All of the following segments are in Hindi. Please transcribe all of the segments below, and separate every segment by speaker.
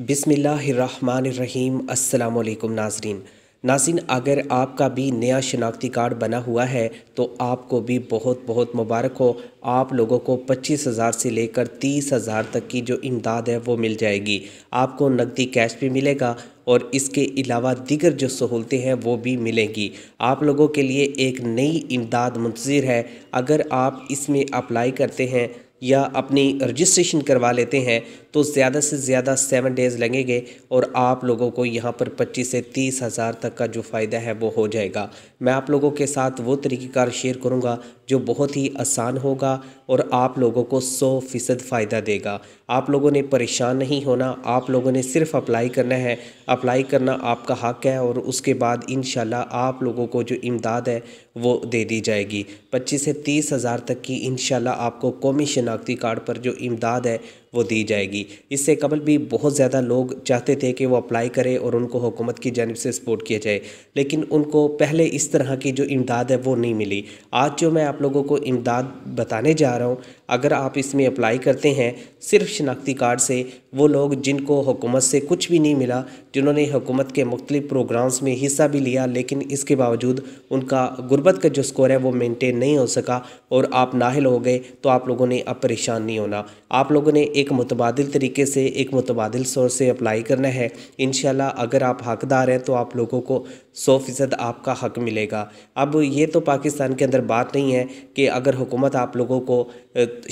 Speaker 1: बिसमीम् अल्लाम नाजरीन नाजिन अगर आपका भी नया शनाख्ती कार्ड बना हुआ है तो आपको भी बहुत बहुत मुबारक हो आप लोगों को पच्चीस हज़ार से लेकर तीस हज़ार तक की जो इमदाद है वो मिल जाएगी आपको नकदी कैश भी मिलेगा और इसके अलावा दीगर जो सहूलतें हैं वो भी मिलेंगी आप लोगों के लिए एक नई इमदाद मुंतज़र है अगर आप इसमें अप्लाई करते हैं या अपनी रजिस्ट्रेशन करवा लेते हैं तो ज़्यादा से ज़्यादा सेवन डेज़ लगेंगे और आप लोगों को यहाँ पर पच्चीस से तीस हज़ार तक का जो फ़ायदा है वो हो जाएगा मैं आप लोगों के साथ वो तरीक़ेकार शेयर करूँगा जो बहुत ही आसान होगा और आप लोगों को सौ फ़ीसद फ़ायदा देगा आप लोगों ने परेशान नहीं होना आप लोगों ने सिर्फ अप्लाई करना है अप्लाई करना आपका हक है और उसके बाद इन आप लोगों को जो इमदाद है वो दे दी जाएगी पच्चीस से तीस हज़ार तक की इन आपको कौमी शनाख्ती कार्ड पर जो इमदाद है वो दी जाएगी इससे कबल भी बहुत ज़्यादा लोग चाहते थे कि वो अप्लाई करें और उनको हुकूमत की जानब से सपोर्ट किया जाए लेकिन उनको पहले इस तरह की जो इमदाद है वो नहीं मिली आज जो मैं आप लोगों को इमदाद बताने जा रहा हूँ अगर आप इसमें अप्लाई करते हैं सिर्फ शनाख्ती कार्ड से वो लोग जिनको हुकूमत से कुछ भी नहीं मिला जिन्होंने हुकूमत के मुख्तु प्रोग्राम्स में हिस्सा भी लिया लेकिन इसके बावजूद उनका गुर्बत का जो स्कोर है वो मेनटेन नहीं हो सका और आप नाहल हो गए तो आप लोगों ने अब परेशान नहीं होना आप लोगों ने एक मुतबाद तरीके से एक मुतबाद सोर्स से अप्लाई करना है इन अगर आप हकदार हैं तो आप लोगों को सौ फ़ीसद आपका हक मिलेगा अब ये तो पाकिस्तान के अंदर बात नहीं है कि अगर हुकूमत आप लोगों को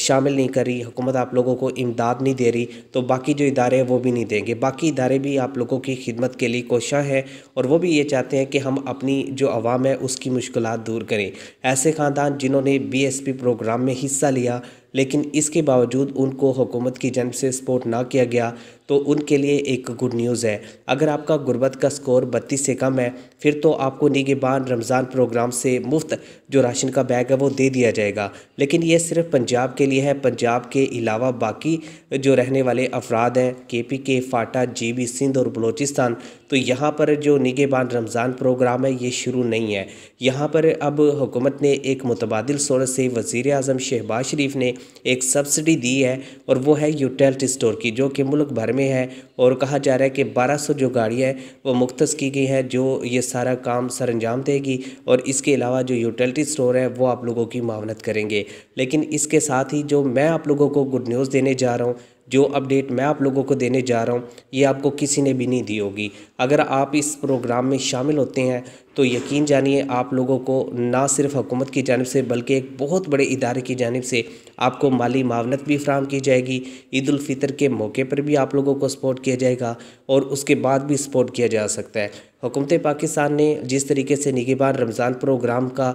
Speaker 1: शामिल नहीं कर रही हुकूमत आप लोगों को इमदाद नहीं दे रही तो बाकी जो इदारे हैं वो भी नहीं देंगे बाकी इदारे भी आप लोगों की खिदमत के लिए कोशाँ हैं और वो भी ये चाहते हैं कि हम अपनी जो आवाम है उसकी मुश्किल दूर करें ऐसे ख़ानदान जिन्होंने बी एस पी प्रोग्राम में हिस्सा लिया लेकिन इसके बावजूद उनको हुकूमत की जन्म से सपोर्ट ना किया गया तो उनके लिए एक गुड न्यूज़ है अगर आपका गुर्बत का स्कोर बत्तीस से कम है फिर तो आपको निगेबान रमज़ान प्रोग्राम से मुफ्त जो राशन का बैग है वो दे दिया जाएगा लेकिन ये सिर्फ पंजाब के लिए है पंजाब के अलावा बाकी जो रहने वाले अफराद हैं के पी के फाटा जी बी सिंध और बलूचिस्तान तो यहाँ पर जो निगेबान रमज़ान प्रोग्राम है ये शुरू नहीं है यहाँ पर अब हुकूमत ने एक मुतबाद सोर से वज़ी अजम शहबाज शरीफ ने एक सब्सिडी दी है और वो है यूटेलिटी स्टोर की जो कि मुल्क भर में है और कहा जा रहा है कि 1200 जो गाड़ियाँ हैं वो मुख्त की गई हैं जो ये सारा काम सर अंजाम देगी और इसके अलावा जो यूटिलिटी स्टोर है वो आप लोगों की मावनत करेंगे लेकिन इसके साथ ही जो मैं आप लोगों को गुड न्यूज़ देने जा रहा हूँ जो अपडेट मैं आप लोगों को देने जा रहा हूँ ये आपको किसी ने भी नहीं दी होगी अगर आप इस प्रोग्राम में शामिल होते हैं तो यकीन जानिए आप लोगों को ना सिर्फ हुकूमत की जानब से बल्कि एक बहुत बड़े इदारे की जानब से आपको माली मावनत भी फ्राहम की जाएगी ईदालफ़ितर के मौके पर भी आप लोगों को सपोर्ट किया किया जाएगा और उसके बाद भी सपोर्ट किया जा सकता है हुकूमत पाकिस्तान ने जिस तरीके से निगेबान रमज़ान प्रोग्राम का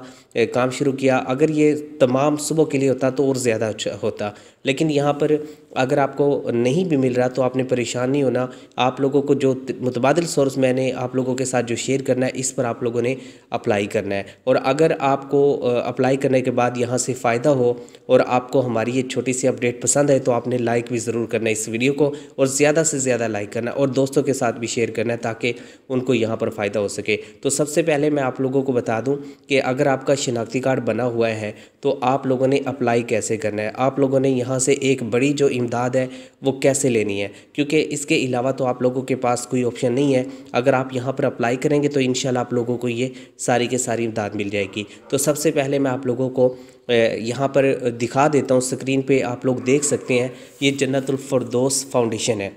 Speaker 1: काम शुरू किया अगर ये तमाम सुबह के लिए होता तो और ज़्यादा अच्छा होता लेकिन यहाँ पर अगर आपको नहीं भी मिल रहा तो आपने परेशान नहीं होना आप लोगों को जो मुतबादल सोर्स मैंने आप लोगों के साथ जो शेयर करना है इस पर आप लोगों ने अप्लाई करना है और अगर आपको अप्लाई करने के बाद यहाँ से फ़ायदा हो और आपको हमारी ये छोटी सी अपडेट पसंद है तो आपने लाइक भी ज़रूर करना है इस वीडियो को और ज़्यादा से ज़्यादा लाइक करना और दोस्तों के साथ भी शेयर करना है ताकि उनको यहाँ यहाँ पर फ़ायदा हो सके तो सबसे पहले मैं आप लोगों को बता दूँ कि अगर आपका शिनाख्ती कार्ड बना हुआ है तो आप लोगों ने अप्लाई कैसे करना है आप लोगों ने यहाँ से एक बड़ी जो इमदाद है वो कैसे लेनी है क्योंकि इसके अलावा तो आप लोगों के पास कोई ऑप्शन नहीं है अगर आप यहाँ पर अप्लाई करेंगे तो इन आप लोगों को ये सारी के सारी इमदाद मिल जाएगी तो सबसे पहले मैं आप लोगों को यहाँ पर दिखा देता हूँ स्क्रीन पे आप लोग देख सकते हैं ये जन्नतफरदोस फाउंडेशन है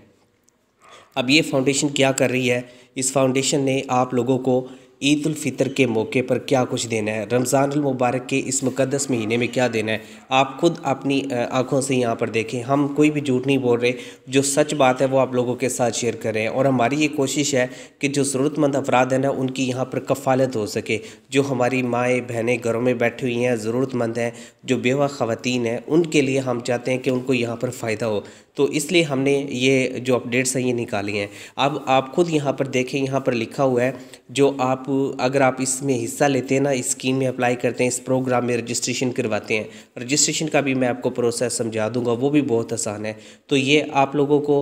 Speaker 1: अब ये फाउंडेशन क्या कर रही है इस फाउंडेशन ने आप लोगों को ईदालफ़ितर के मौके पर क्या कुछ देना है रमज़ान मुबारक के इस मुकदस महीने में क्या देना है आप खुद अपनी आंखों से यहाँ पर देखें हम कोई भी झूठ नहीं बोल रहे जो सच बात है वो आप लोगों के साथ शेयर कर रहे हैं और हमारी ये कोशिश है कि जो ज़रूरतमंद अफराद हैं ना उनकी यहाँ पर कफालत हो सके जो हमारी माएँ बहनें घरों में बैठी हुई हैं ज़रूरतमंद हैं जो बेवा ख़वान हैं उनके लिए हम चाहते हैं कि उनको यहाँ पर फ़ायदा हो तो इसलिए हमने ये जो अपडेट्स हैं ये निकाली हैं अब आप खुद यहाँ पर देखें यहाँ पर लिखा हुआ है जो आप अगर आप इसमें हिस्सा लेते हैं ना इस स्कीम में अप्लाई करते हैं इस प्रोग्राम में रजिस्ट्रेशन करवाते हैं रजिस्ट्रेशन का भी मैं आपको प्रोसेस समझा दूंगा वो भी बहुत आसान है तो ये आप लोगों को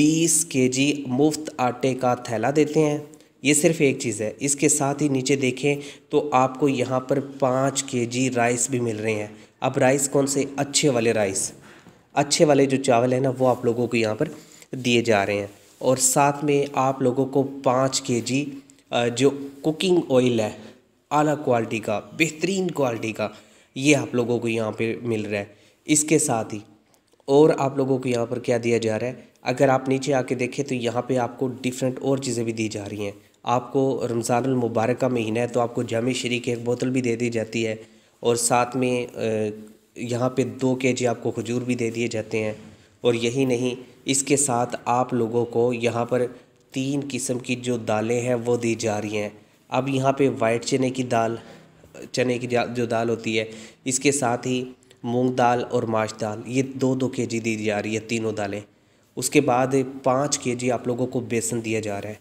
Speaker 1: बीस के मुफ्त आटे का थैला देते हैं ये सिर्फ एक चीज़ है इसके साथ ही नीचे देखें तो आपको यहाँ पर पाँच के राइस भी मिल रहे हैं अब राइस कौन से अच्छे वाले राइस अच्छे वाले जो चावल हैं ना वो आप लोगों को यहाँ पर दिए जा रहे हैं और साथ में आप लोगों को पाँच के जी जो कुकिंग ऑयल है आला क्वालिटी का बेहतरीन क्वालिटी का ये आप लोगों को यहाँ पे मिल रहा है इसके साथ ही और आप लोगों को यहाँ पर क्या दिया जा रहा है अगर आप नीचे आके देखें तो यहाँ पे आपको डिफरेंट और चीज़ें भी दी जा रही हैं आपको रमज़ान मुबारक का महीना है तो आपको जाम शरीक एक बोतल भी दे दी जाती है और साथ में यहाँ पे दो के जी आपको खजूर भी दे दिए जाते हैं और यही नहीं इसके साथ आप लोगों को यहाँ पर तीन किस्म की जो दालें हैं वो दी जा रही हैं अब यहाँ पे वाइट चने की दाल चने की जो दाल होती है इसके साथ ही मूंग दाल और माश दाल ये दो दो के जी दी जा रही है तीनों दालें उसके बाद पाँच के जी आप लोगों को बेसन दिया जा रहा है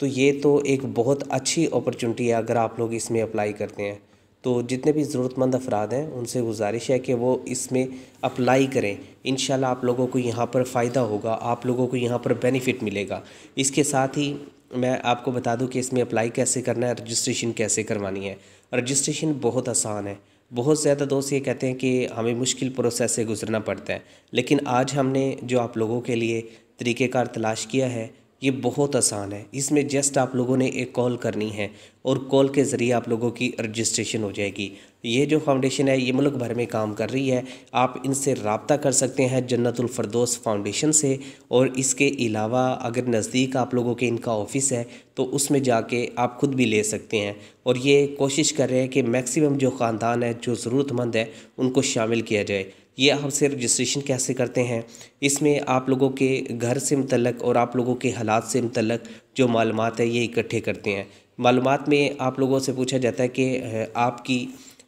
Speaker 1: तो ये तो एक बहुत अच्छी अपॉर्चुनिटी है अगर आप लोग इसमें अप्लाई करते हैं तो जितने भी ज़रूरतमंद अफराद हैं उनसे गुजारिश है कि वो इसमें अप्लाई करें इन आप लोगों को यहाँ पर फ़ायदा होगा आप लोगों को यहाँ पर बेनिफिट मिलेगा इसके साथ ही मैं आपको बता दूं कि इसमें अप्लाई कैसे करना है रजिस्ट्रेशन कैसे करवानी है रजिस्ट्रेशन बहुत आसान है बहुत ज़्यादा दोस्त ये कहते हैं कि हमें मुश्किल प्रोसेस से गुजरना पड़ता है लेकिन आज हमने जो आप लोगों के लिए तरीक़ेकार तलाश किया है ये बहुत आसान है इसमें जस्ट आप लोगों ने एक कॉल करनी है और कॉल के ज़रिए आप लोगों की रजिस्ट्रेशन हो जाएगी ये जो फाउंडेशन है ये मुल्क भर में काम कर रही है आप इनसे रबता कर सकते हैं जन्नतफरदोस फाउंडेशन से और इसके अलावा अगर नज़दीक आप लोगों के इनका ऑफिस है तो उसमें जाके आप खुद भी ले सकते हैं और ये कोशिश कर रहे हैं कि मैक्सिमम जो ख़ानदान है जो ज़रूरतमंद है उनको शामिल किया जाए ये आपसे रजिस्ट्रेशन कैसे करते हैं इसमें आप लोगों के घर से मतलब और आप लोगों के हालात से मतलब जो मालूम है ये इकट्ठे करते हैं मालूम में आप लोगों से पूछा जाता है कि आपकी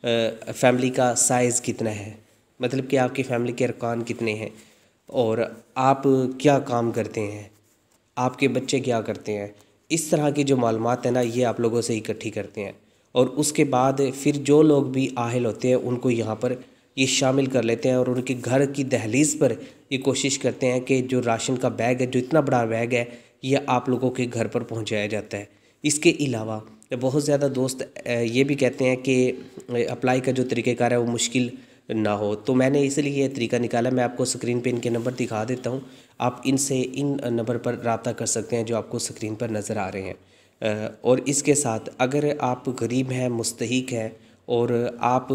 Speaker 1: फैमिली का साइज़ कितना है मतलब कि आपकी फैमिली के अरकान कितने हैं और आप क्या काम करते हैं आपके बच्चे क्या करते हैं इस तरह की जो मालूम है ना ये आप लोगों से इकट्ठी करते हैं और उसके बाद फिर जो लोग भी आहल होते हैं उनको यहाँ पर ये शामिल कर लेते हैं और उनके घर की दहलीज़ पर ये कोशिश करते हैं कि जो राशन का बैग है जो इतना बड़ा बैग है ये आप लोगों के घर पर पहुँचाया जाता है इसके अलावा बहुत ज़्यादा दोस्त ये भी कहते हैं कि अप्लाई का जो तरीक़ेकार है वो मुश्किल ना हो तो मैंने इसलिए ये तरीका निकाला मैं आपको स्क्रीन पे इनके नंबर दिखा देता हूँ आप इनसे इन नंबर पर रबा कर सकते हैं जो आपको स्क्रीन पर नज़र आ रहे हैं और इसके साथ अगर आप गरीब हैं मुस्तक हैं और आप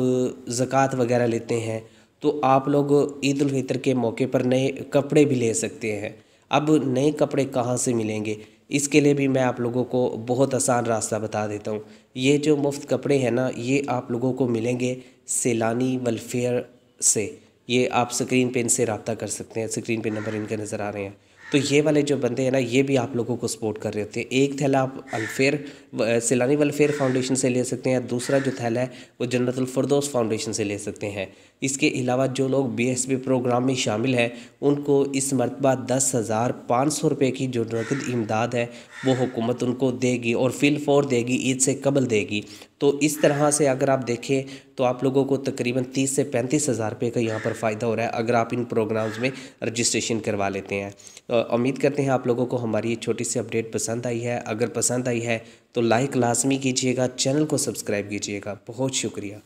Speaker 1: ज़क़़त वगैरह लेते हैं तो आप लोग ईद के मौके पर नए कपड़े भी ले सकते हैं अब नए कपड़े कहाँ से मिलेंगे इसके लिए भी मैं आप लोगों को बहुत आसान रास्ता बता देता हूँ ये जो मुफ्त कपड़े हैं ना ये आप लोगों को मिलेंगे सैलानी वेलफेयर से ये आप स्क्रीन पे इनसे रबता कर सकते हैं स्क्रीन पे नंबर इनके नज़र आ रहे हैं तो ये वाले जो बंदे हैं ना ये भी आप लोगों को सपोर्ट कर रहे होते हैं एक थैला आप अलफेयर सैलानी वेलफेयर फाउंडेशन से ले सकते हैं दूसरा जो थैला है वो फरदोस फाउंडेशन से ले सकते हैं इसके अलावा जो लोग बी प्रोग्राम में शामिल हैं उनको इस मरतबा दस हज़ार पाँच सौ रुपये की जो नकद इमदाद है वो हुकूमत उनको देगी और फिल फोर देगी ईद से कबल देगी तो इस तरह से अगर आप देखें तो आप लोगों को तकरीबन तीस से पैंतीस हज़ार रुपये का यहाँ पर फ़ायदा हो रहा है अगर आप इन प्रोग्राम्स में रजिस्ट्रेशन करवा लेते हैं तो उम्मीद करते हैं आप लोगों को हमारी ये छोटी सी अपडेट पसंद आई है अगर पसंद आई है तो लाइक लाजमी कीजिएगा चैनल को सब्सक्राइब कीजिएगा बहुत शुक्रिया